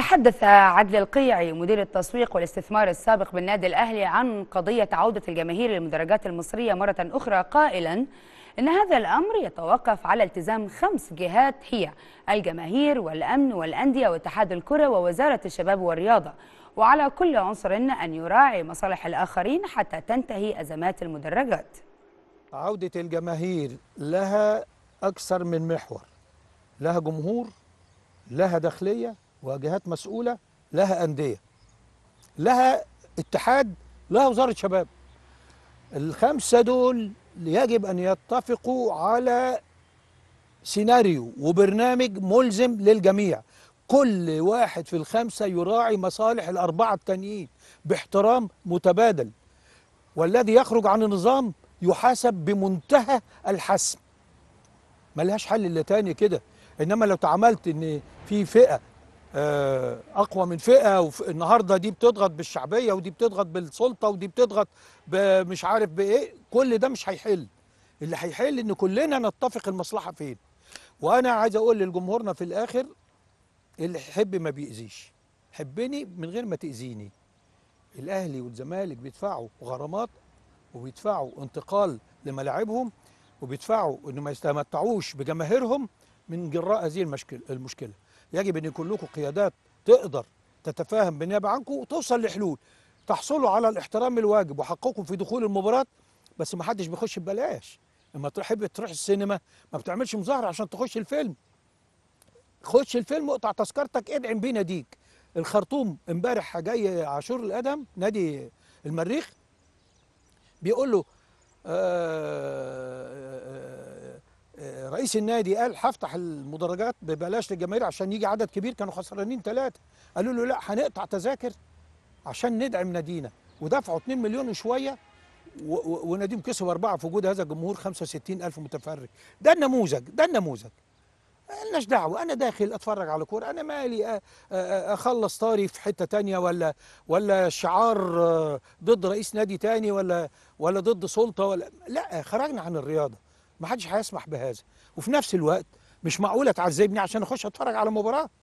تحدث عدلي القيعي مدير التسويق والاستثمار السابق بالنادي الأهلي عن قضية عودة الجماهير للمدرجات المصرية مرة أخرى قائلا إن هذا الأمر يتوقف على التزام خمس جهات هي الجماهير والأمن والأندية واتحاد الكرة ووزارة الشباب والرياضة وعلى كل عنصر أن يراعي مصالح الآخرين حتى تنتهي أزمات المدرجات عودة الجماهير لها أكثر من محور لها جمهور لها داخلية وجهات مسؤولة لها أندية لها اتحاد لها وزارة شباب الخمسة دول يجب أن يتفقوا على سيناريو وبرنامج ملزم للجميع كل واحد في الخمسة يراعي مصالح الأربعة التانيين باحترام متبادل والذي يخرج عن النظام يحاسب بمنتهى الحسم ملهاش حل الا تاني كده انما لو تعاملت ان في فئه آه، اقوى من فئه والنهارده دي بتضغط بالشعبيه ودي بتضغط بالسلطه ودي بتضغط مش عارف بايه كل ده مش هيحل اللي هيحل ان كلنا نتفق المصلحه فين وانا عايز اقول لجمهورنا في الاخر اللي يحب ما بيأذيش حبني من غير ما تأذيني الاهلي والزمالك بيدفعوا غرامات وبيدفعوا انتقال لملاعبهم وبيدفعوا انه ما يستمتعوش بجماهيرهم من جراء هذه المشكله يجب ان يكون لكم قيادات تقدر تتفاهم بالنيابه عنكم وتوصل لحلول تحصلوا على الاحترام الواجب وحقكم في دخول المباراه بس ما حدش بيخش ببلاش لما تحب تروح السينما ما بتعملش مظاهره عشان تخش الفيلم خش الفيلم اقطع تذكرتك ادعم بيه ناديك الخرطوم امبارح جاي عاشور الادم نادي المريخ بيقول له آه رئيس النادي قال هفتح المدرجات ببلاش للجماهير عشان يجي عدد كبير كانوا خسرانين ثلاثه قالوا له لا هنقطع تذاكر عشان ندعم نادينا ودفعوا 2 مليون وشويه وناديهم كسب اربعه في وجود هذا الجمهور 65000 متفرج ده النموذج ده النموذج مالناش دعوه انا داخل اتفرج على كوره انا مالي اخلص طاري في حته تانية ولا ولا شعار آه، ضد رئيس نادي تاني ولا ولا ضد سلطه ولا لا خرجنا عن الرياضه ما حدش هيسمح بهذا وفي نفس الوقت مش معقوله تعذبني عشان اخش اتفرج على مباراه